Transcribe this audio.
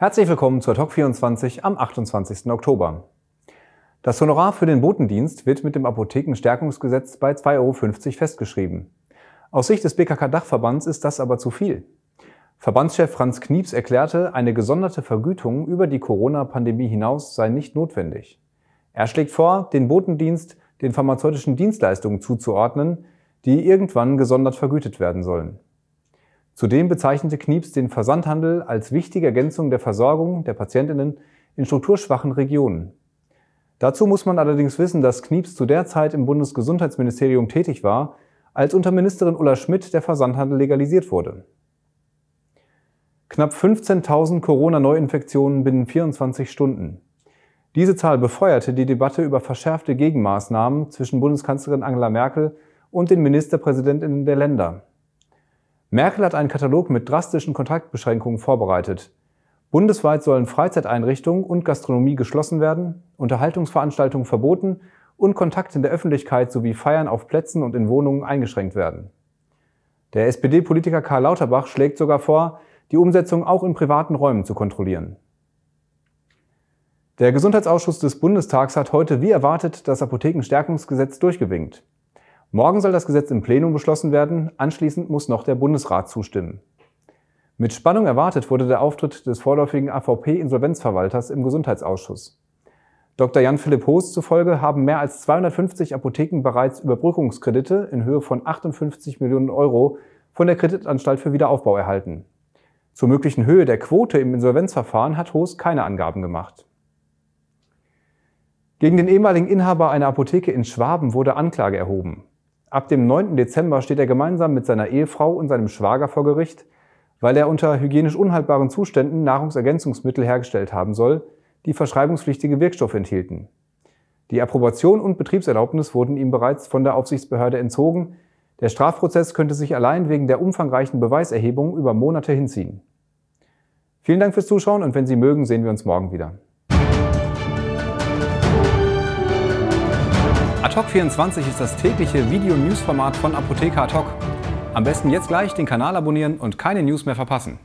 Herzlich willkommen zur Talk 24 am 28. Oktober. Das Honorar für den Botendienst wird mit dem Apothekenstärkungsgesetz bei 2,50 Euro festgeschrieben. Aus Sicht des BKK-Dachverbands ist das aber zu viel. Verbandschef Franz Knieps erklärte, eine gesonderte Vergütung über die Corona-Pandemie hinaus sei nicht notwendig. Er schlägt vor, den Botendienst den pharmazeutischen Dienstleistungen zuzuordnen, die irgendwann gesondert vergütet werden sollen. Zudem bezeichnete Knieps den Versandhandel als wichtige Ergänzung der Versorgung der Patientinnen in strukturschwachen Regionen. Dazu muss man allerdings wissen, dass Knieps zu der Zeit im Bundesgesundheitsministerium tätig war, als unter Ministerin Ulla Schmidt der Versandhandel legalisiert wurde. Knapp 15.000 Corona-Neuinfektionen binnen 24 Stunden. Diese Zahl befeuerte die Debatte über verschärfte Gegenmaßnahmen zwischen Bundeskanzlerin Angela Merkel und den Ministerpräsidentinnen der Länder. Merkel hat einen Katalog mit drastischen Kontaktbeschränkungen vorbereitet. Bundesweit sollen Freizeiteinrichtungen und Gastronomie geschlossen werden, Unterhaltungsveranstaltungen verboten und Kontakt in der Öffentlichkeit sowie Feiern auf Plätzen und in Wohnungen eingeschränkt werden. Der SPD-Politiker Karl Lauterbach schlägt sogar vor, die Umsetzung auch in privaten Räumen zu kontrollieren. Der Gesundheitsausschuss des Bundestags hat heute wie erwartet das Apothekenstärkungsgesetz durchgewinkt. Morgen soll das Gesetz im Plenum beschlossen werden, anschließend muss noch der Bundesrat zustimmen. Mit Spannung erwartet wurde der Auftritt des vorläufigen AVP-Insolvenzverwalters im Gesundheitsausschuss. Dr. Jan-Philipp Hoos zufolge haben mehr als 250 Apotheken bereits Überbrückungskredite in Höhe von 58 Millionen Euro von der Kreditanstalt für Wiederaufbau erhalten. Zur möglichen Höhe der Quote im Insolvenzverfahren hat Hoos keine Angaben gemacht. Gegen den ehemaligen Inhaber einer Apotheke in Schwaben wurde Anklage erhoben. Ab dem 9. Dezember steht er gemeinsam mit seiner Ehefrau und seinem Schwager vor Gericht, weil er unter hygienisch unhaltbaren Zuständen Nahrungsergänzungsmittel hergestellt haben soll, die verschreibungspflichtige Wirkstoffe enthielten. Die Approbation und Betriebserlaubnis wurden ihm bereits von der Aufsichtsbehörde entzogen. Der Strafprozess könnte sich allein wegen der umfangreichen Beweiserhebung über Monate hinziehen. Vielen Dank fürs Zuschauen und wenn Sie mögen, sehen wir uns morgen wieder. ad 24 ist das tägliche Video-News-Format von Apotheker ad Am besten jetzt gleich den Kanal abonnieren und keine News mehr verpassen.